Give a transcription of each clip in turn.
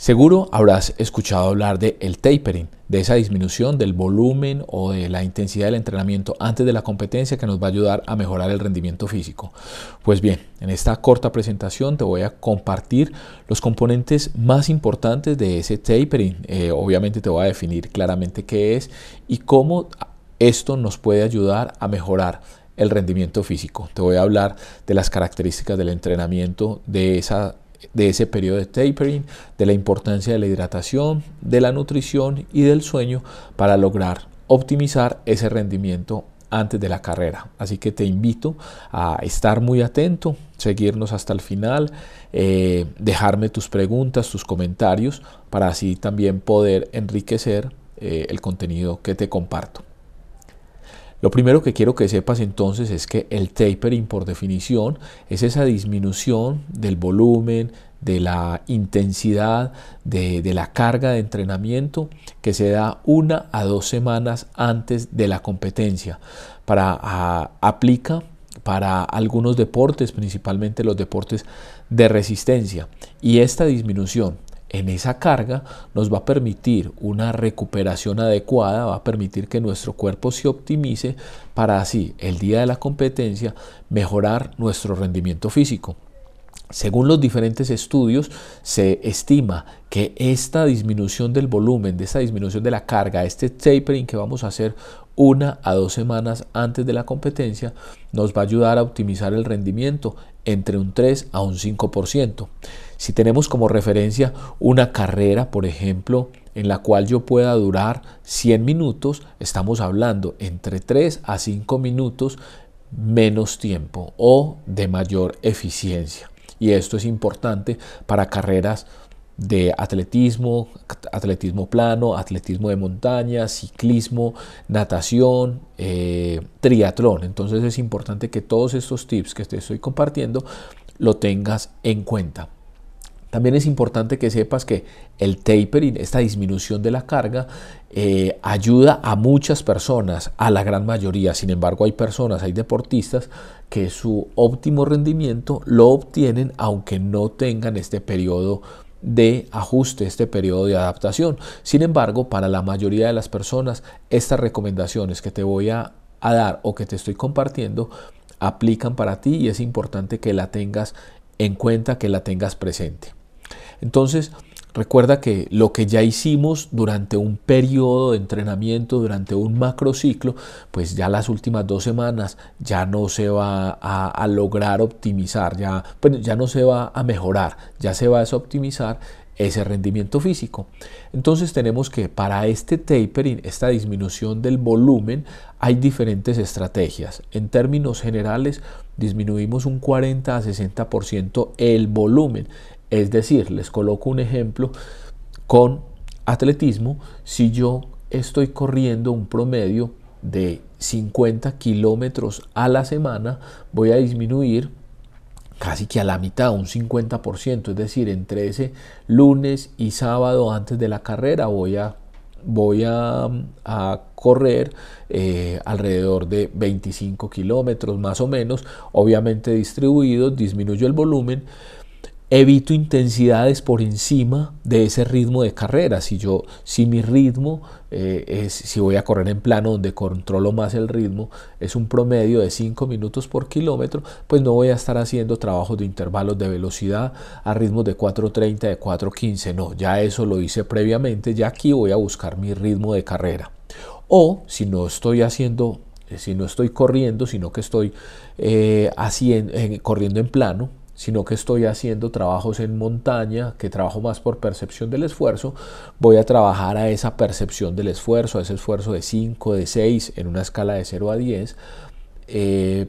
Seguro habrás escuchado hablar de el tapering, de esa disminución del volumen o de la intensidad del entrenamiento antes de la competencia que nos va a ayudar a mejorar el rendimiento físico. Pues bien, en esta corta presentación te voy a compartir los componentes más importantes de ese tapering. Eh, obviamente te voy a definir claramente qué es y cómo esto nos puede ayudar a mejorar el rendimiento físico. Te voy a hablar de las características del entrenamiento, de esa de ese periodo de tapering, de la importancia de la hidratación, de la nutrición y del sueño para lograr optimizar ese rendimiento antes de la carrera. Así que te invito a estar muy atento, seguirnos hasta el final, eh, dejarme tus preguntas, tus comentarios, para así también poder enriquecer eh, el contenido que te comparto. Lo primero que quiero que sepas entonces es que el tapering por definición es esa disminución del volumen, de la intensidad, de, la carga de entrenamiento que se da una a dos semanas antes de la competencia. Para, aplica para algunos deportes, principalmente los deportes de resistencia. Y esta disminución en esa carga nos va a permitir una recuperación adecuada, va a permitir que nuestro cuerpo se optimice para así el día de la competencia mejorar nuestro rendimiento físico. Según los diferentes estudios, se estima que esta disminución del volumen, de esta disminución de la carga, este tapering que vamos a hacer una a dos semanas antes de la competencia, nos va a ayudar a optimizar el rendimiento entre un 3 a un 5%. Si tenemos como referencia una carrera, por ejemplo, en la cual yo pueda durar 100 minutos, estamos hablando entre 3 a 5 minutos menos tiempo o de mayor eficiencia y esto es importante para carreras de atletismo, atletismo plano, atletismo de montaña, ciclismo, natación, eh, triatlón. Entonces es importante que todos estos tips que te estoy compartiendo lo tengas en cuenta. También es importante que sepas que el tapering, esta disminución de la carga, eh, ayuda a muchas personas, a la gran mayoría. Sin embargo, hay personas, hay deportistas que su óptimo rendimiento lo obtienen aunque no tengan este periodo de ajuste, este periodo de adaptación. Sin embargo, para la mayoría de las personas, estas recomendaciones que te voy a dar o que te estoy compartiendo aplican para ti y es importante que la tengas en cuenta, que la tengas presente. Entonces, recuerda que lo que ya hicimos durante un periodo de entrenamiento, durante un macro ciclo, pues ya las últimas dos semanas ya no se va a, lograr optimizar, ya, pues ya no se va a mejorar, ya se va a desoptimizar ese rendimiento físico. Entonces tenemos que para este tapering, esta disminución del volumen, hay diferentes estrategias. En términos generales, disminuimos un 40 a 60% el volumen. Es decir, les coloco un ejemplo con atletismo. Si yo estoy corriendo un promedio de 50 kilómetros a la semana, voy a disminuir casi que a la mitad, un 50%, es decir, entre ese lunes y sábado antes de la carrera voy a, voy a, correr eh, alrededor de 25 kilómetros más o menos, obviamente distribuido, disminuyo el volumen, evito intensidades por encima de ese ritmo de carrera. Si yo, si mi ritmo eh, es, si voy a correr en plano donde controlo más el ritmo, es un promedio de 5 minutos por kilómetro, pues no voy a estar haciendo trabajos de intervalos de velocidad a ritmos de 4.30, de 4.15. No, ya eso lo hice previamente, ya aquí voy a buscar mi ritmo de carrera. O si no estoy haciendo eh, si no estoy corriendo, sino que estoy eh, corriendo en plano, sino que estoy haciendo trabajos en montaña, que trabajo más por percepción del esfuerzo, voy a trabajar a esa percepción del esfuerzo, a ese esfuerzo de 5, de 6, en una escala de 0 a 10, eh,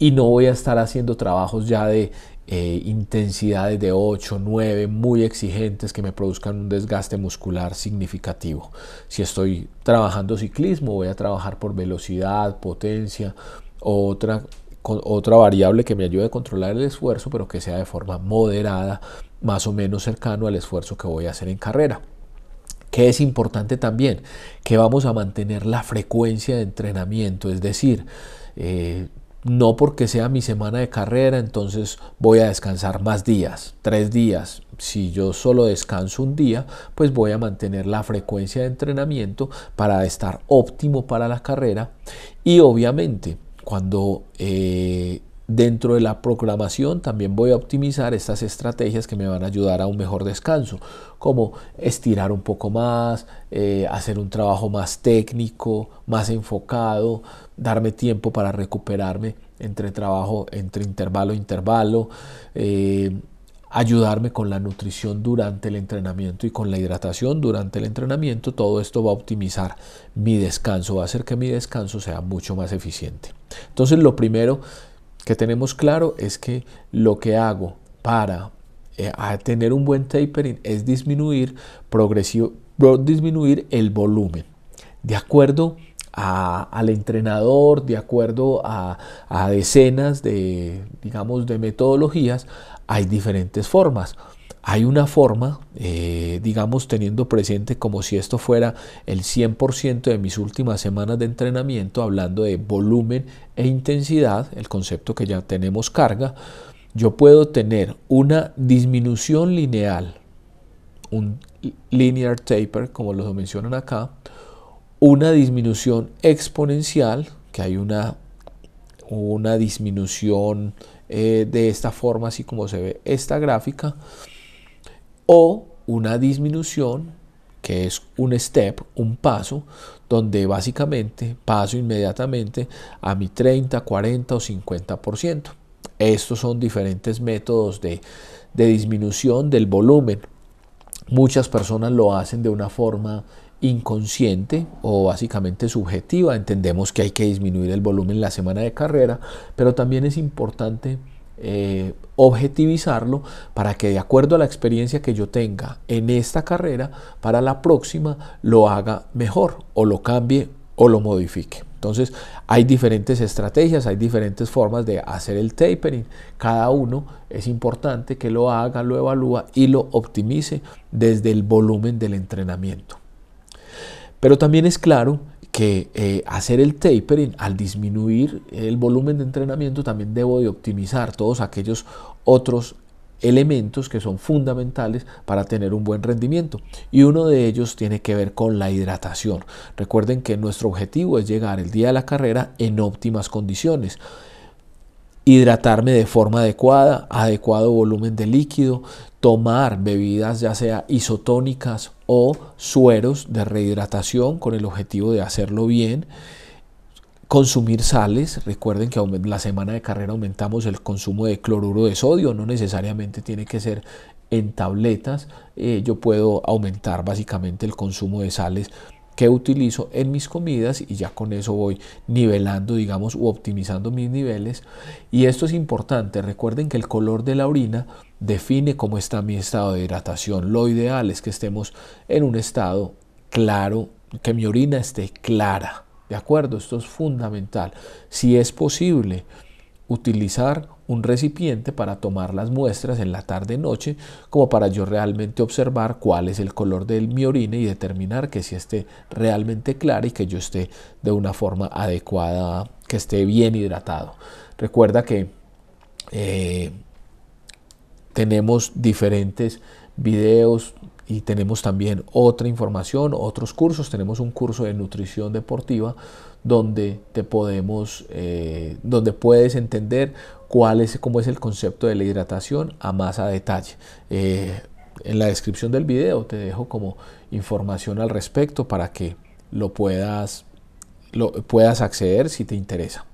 y no voy a estar haciendo trabajos ya de eh, intensidades de 8, 9, muy exigentes que me produzcan un desgaste muscular significativo. Si estoy trabajando ciclismo, voy a trabajar por velocidad, potencia, otra otra variable que me ayude a controlar el esfuerzo, pero que sea de forma moderada, más o menos cercano al esfuerzo que voy a hacer en carrera que es importante también, que vamos a mantener la frecuencia de entrenamiento, es decir, eh, no porque sea mi semana de carrera, entonces voy a descansar más días, tres días. Si yo solo descanso un día, pues voy a mantener la frecuencia de entrenamiento para estar óptimo para la carrera. Y obviamente, cuando eh, dentro de la programación también voy a optimizar estas estrategias que me van a ayudar a un mejor descanso, como estirar un poco más, eh, hacer un trabajo más técnico, más enfocado, darme tiempo para recuperarme entre trabajo, entre intervalo, intervalo. Eh, ayudarme con la nutrición durante el entrenamiento y con la hidratación durante el entrenamiento. Todo esto va a optimizar mi descanso, va a hacer que mi descanso sea mucho más eficiente. Entonces lo primero que tenemos claro es que lo que hago para eh, tener un buen tapering es disminuir progresivo, disminuir el volumen. De acuerdo al entrenador, de acuerdo a, decenas de, digamos, de metodologías, hay diferentes formas. Hay una forma, eh, digamos, teniendo presente como si esto fuera el 100% de mis últimas semanas de entrenamiento, hablando de volumen e intensidad, el concepto que ya tenemos carga, yo puedo tener una disminución lineal, un linear taper, como lo mencionan acá, una disminución exponencial, que hay una, una disminución eh, de esta forma, así como se ve esta gráfica, o una disminución que es un step, un paso, donde básicamente paso inmediatamente a mi 30, 40 o 50%. Estos son diferentes métodos de, de disminución del volumen. Muchas personas lo hacen de una forma inconsciente o básicamente subjetiva. Entendemos que hay que disminuir el volumen la semana de carrera, pero también es importante eh, objetivizarlo para que de acuerdo a la experiencia que yo tenga en esta carrera, para la próxima lo haga mejor o lo cambie o lo modifique. Entonces hay diferentes estrategias, hay diferentes formas de hacer el tapering. Cada uno es importante que lo haga, lo evalúa y lo optimice desde el volumen del entrenamiento. Pero también es claro que eh, hacer el tapering, al disminuir el volumen de entrenamiento, también debo de optimizar todos aquellos otros elementos que son fundamentales para tener un buen rendimiento y uno de ellos tiene que ver con la hidratación. Recuerden que nuestro objetivo es llegar el día de la carrera en óptimas condiciones hidratarme de forma adecuada, adecuado volumen de líquido, tomar bebidas ya sea isotónicas o sueros de rehidratación con el objetivo de hacerlo bien, consumir sales, recuerden que la semana de carrera aumentamos el consumo de cloruro de sodio, no necesariamente tiene que ser en tabletas, eh, yo puedo aumentar básicamente el consumo de sales que utilizo en mis comidas y ya con eso voy nivelando, digamos, u optimizando mis niveles. Y esto es importante, recuerden que el color de la orina define cómo está mi estado de hidratación. Lo ideal es que estemos en un estado claro, que mi orina esté clara. ¿De acuerdo? Esto es fundamental. Si es posible, utilizar un recipiente para tomar las muestras en la tarde-noche, como para yo realmente observar cuál es el color de mi orina y determinar que si esté realmente clara y que yo esté de una forma adecuada, que esté bien hidratado. Recuerda que eh, tenemos diferentes videos, y tenemos también otra información, otros cursos. Tenemos un curso de nutrición deportiva donde te podemos, eh, donde puedes entender cuál es, cómo es el concepto de la hidratación a más a detalle. Eh, en la descripción del video te dejo como información al respecto para que lo puedas, lo puedas acceder si te interesa.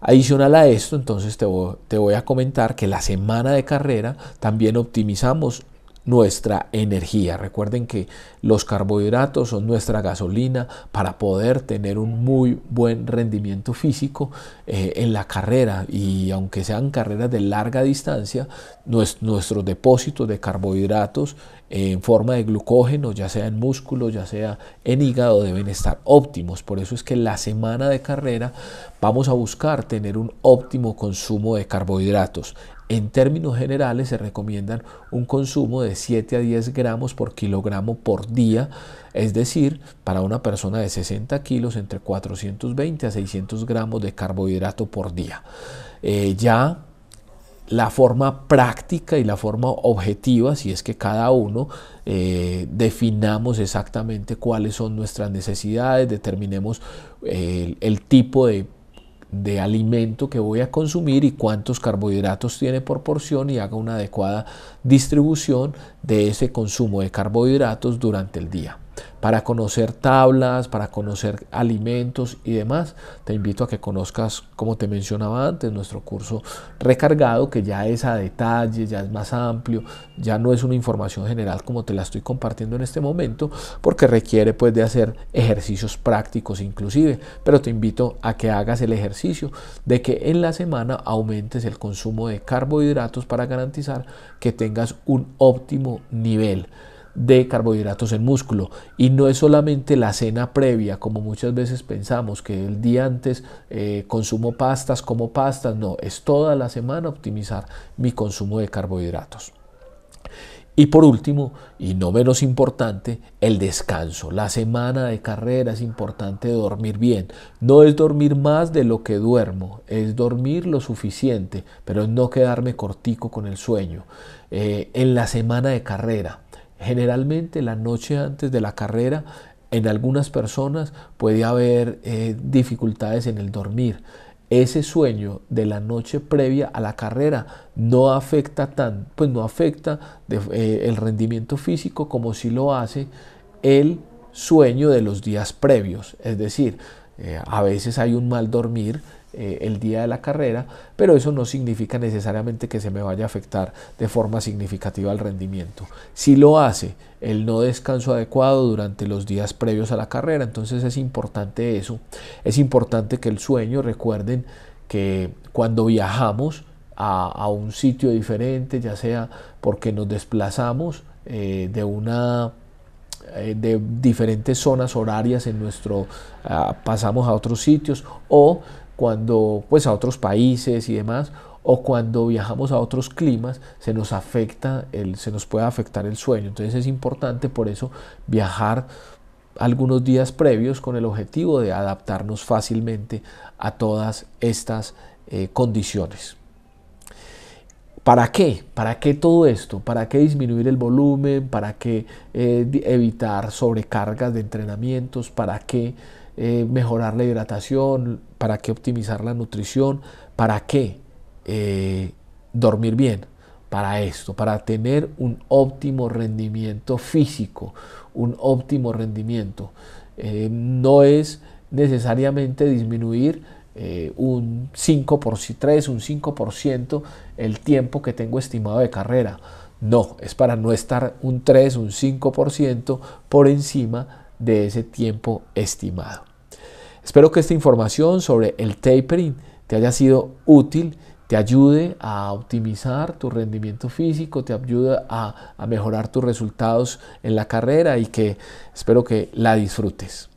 Adicional a esto, entonces te voy, te voy, a comentar que la semana de carrera también optimizamos nuestra energía. Recuerden que los carbohidratos son nuestra gasolina para poder tener un muy buen rendimiento físico eh, en la carrera y aunque sean carreras de larga distancia, nuestros depósitos de carbohidratos en forma de glucógeno, ya sea en músculo, ya sea en hígado, deben estar óptimos. Por eso es que la semana de carrera vamos a buscar tener un óptimo consumo de carbohidratos. En términos generales se recomiendan un consumo de 7 a 10 gramos por kilogramo por día, es decir, para una persona de 60 kilos entre 420 a 600 gramos de carbohidrato por día. Eh, ya la forma práctica y la forma objetiva, si es que cada uno eh, definamos exactamente cuáles son nuestras necesidades, determinemos eh, el tipo de de alimento que voy a consumir y cuántos carbohidratos tiene por porción y haga una adecuada distribución de ese consumo de carbohidratos durante el día para conocer tablas, para conocer alimentos y demás, te invito a que conozcas, como te mencionaba antes, nuestro curso recargado, que ya es a detalle, ya es más amplio, ya no es una información general como te la estoy compartiendo en este momento, porque requiere pues de hacer ejercicios prácticos inclusive, pero te invito a que hagas el ejercicio de que en la semana aumentes el consumo de carbohidratos para garantizar que tengas un óptimo nivel de carbohidratos en músculo. Y no es solamente la cena previa, como muchas veces pensamos, que el día antes eh, consumo pastas, como pastas. No, es toda la semana optimizar mi consumo de carbohidratos. Y por último, y no menos importante, el descanso. La semana de carrera es importante dormir bien. No es dormir más de lo que duermo, es dormir lo suficiente, pero no quedarme cortico con el sueño. Eh, en la semana de carrera, Generalmente la noche antes de la carrera en algunas personas puede haber eh, dificultades en el dormir. Ese sueño de la noche previa a la carrera no afecta tan, pues no afecta eh, el rendimiento físico como si lo hace el sueño de los días previos. Es decir, eh, a veces hay un mal dormir eh, el día de la carrera, pero eso no significa necesariamente que se me vaya a afectar de forma significativa el rendimiento. Si lo hace el no descanso adecuado durante los días previos a la carrera, entonces es importante eso. Es importante que el sueño, recuerden que cuando viajamos a, un sitio diferente, ya sea porque nos desplazamos eh, de una eh, de diferentes zonas horarias en nuestro ah, pasamos a otros sitios o cuando pues a otros países y demás, o cuando viajamos a otros climas, se nos afecta, el, se nos puede afectar el sueño. Entonces es importante por eso viajar algunos días previos con el objetivo de adaptarnos fácilmente a todas estas eh, condiciones. ¿Para qué? ¿Para qué todo esto? ¿Para qué disminuir el volumen? ¿Para qué eh, evitar sobrecargas de entrenamientos? ¿Para qué eh, mejorar la hidratación, ¿Para qué optimizar la nutrición? ¿Para qué eh, dormir bien? Para esto, para tener un óptimo rendimiento físico, un óptimo rendimiento. Eh, no es necesariamente disminuir eh, un 5%, un 5% el tiempo que tengo estimado de carrera. No, es para no estar un 3, un 5% por encima de ese tiempo estimado. Espero que esta información sobre el tapering te haya sido útil, te ayude a optimizar tu rendimiento físico, te ayude a, a mejorar tus resultados en la carrera y que espero que la disfrutes.